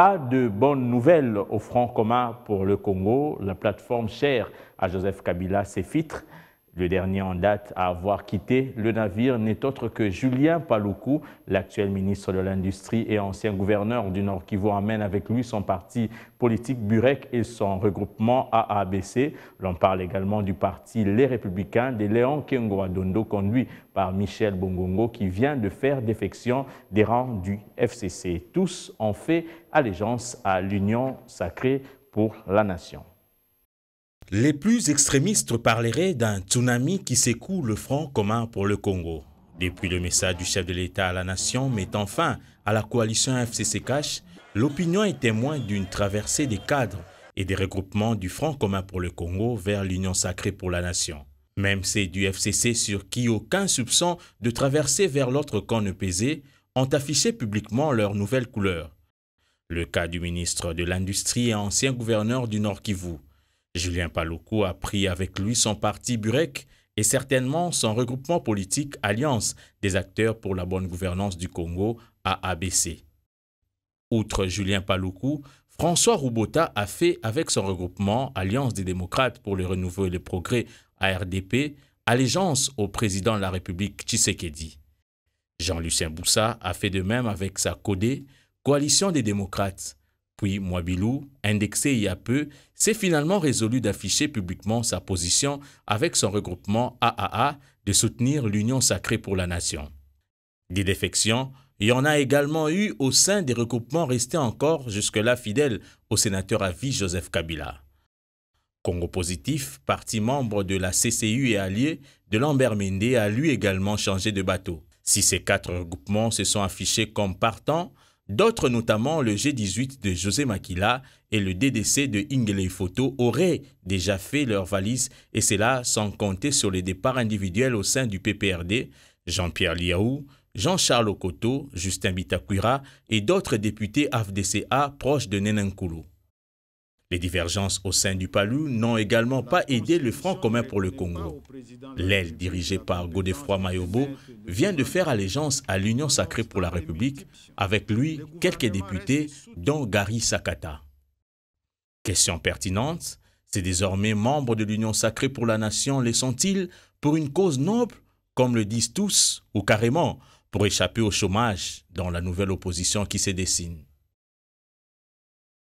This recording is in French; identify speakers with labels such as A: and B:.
A: Pas de bonnes nouvelles au Front commun pour le Congo. La plateforme chère à Joseph Kabila s'effitre. Le dernier en date à avoir quitté le navire n'est autre que Julien Paloukou, l'actuel ministre de l'Industrie et ancien gouverneur du Nord Kivu amène avec lui son parti politique Burek et son regroupement AABC. L'on parle également du parti Les Républicains de Léon Kengo Adondo conduit par Michel Bongongo qui vient de faire défection des rangs du FCC. Tous ont fait allégeance à l'Union sacrée pour la nation. Les plus extrémistes parleraient d'un tsunami qui secoue le front commun pour le Congo. Depuis le message du chef de l'État à la nation mettant fin à la coalition FCC Cash, l'opinion est témoin d'une traversée des cadres et des regroupements du Front commun pour le Congo vers l'Union sacrée pour la nation. Même c'est du FCC sur qui aucun soupçon de traversée vers l'autre camp ne pesait, ont affiché publiquement leur nouvelle couleur. Le cas du ministre de l'Industrie et ancien gouverneur du Nord Kivu, Julien Paloukou a pris avec lui son parti Burek et certainement son regroupement politique Alliance des acteurs pour la bonne gouvernance du Congo, AABC. Outre Julien Paloukou, François Roubota a fait avec son regroupement Alliance des démocrates pour le renouveau et le progrès, ARDP, allégeance au président de la République Tshisekedi. Jean-Lucien Boussa a fait de même avec sa CODE, Coalition des démocrates puis Mwabilou, indexé il y a peu, s'est finalement résolu d'afficher publiquement sa position avec son regroupement AAA de soutenir l'Union sacrée pour la nation. Des défections, il y en a également eu au sein des regroupements restés encore jusque-là fidèles au sénateur à vie Joseph Kabila. Congo Positif, parti membre de la CCU et allié de Lambert Mende, a lui également changé de bateau. Si ces quatre regroupements se sont affichés comme partants, D'autres, notamment le G18 de José Makila et le DDC de Ingele Foto, auraient déjà fait leur valise et cela sans compter sur les départs individuels au sein du PPRD, Jean-Pierre Liaou, Jean-Charles Okoto, Justin Bitakura et d'autres députés AFDCA proches de Nenenkulu. Les divergences au sein du PALU n'ont également pas aidé le Front commun pour le Congo. L'aile dirigée par Godefroy Mayobo vient de faire allégeance à l'Union sacrée pour la République, avec lui quelques députés, dont Gary Sakata. Question pertinente, ces désormais membres de l'Union sacrée pour la nation les sont-ils pour une cause noble, comme le disent tous, ou carrément pour échapper au chômage dans la nouvelle opposition qui se dessine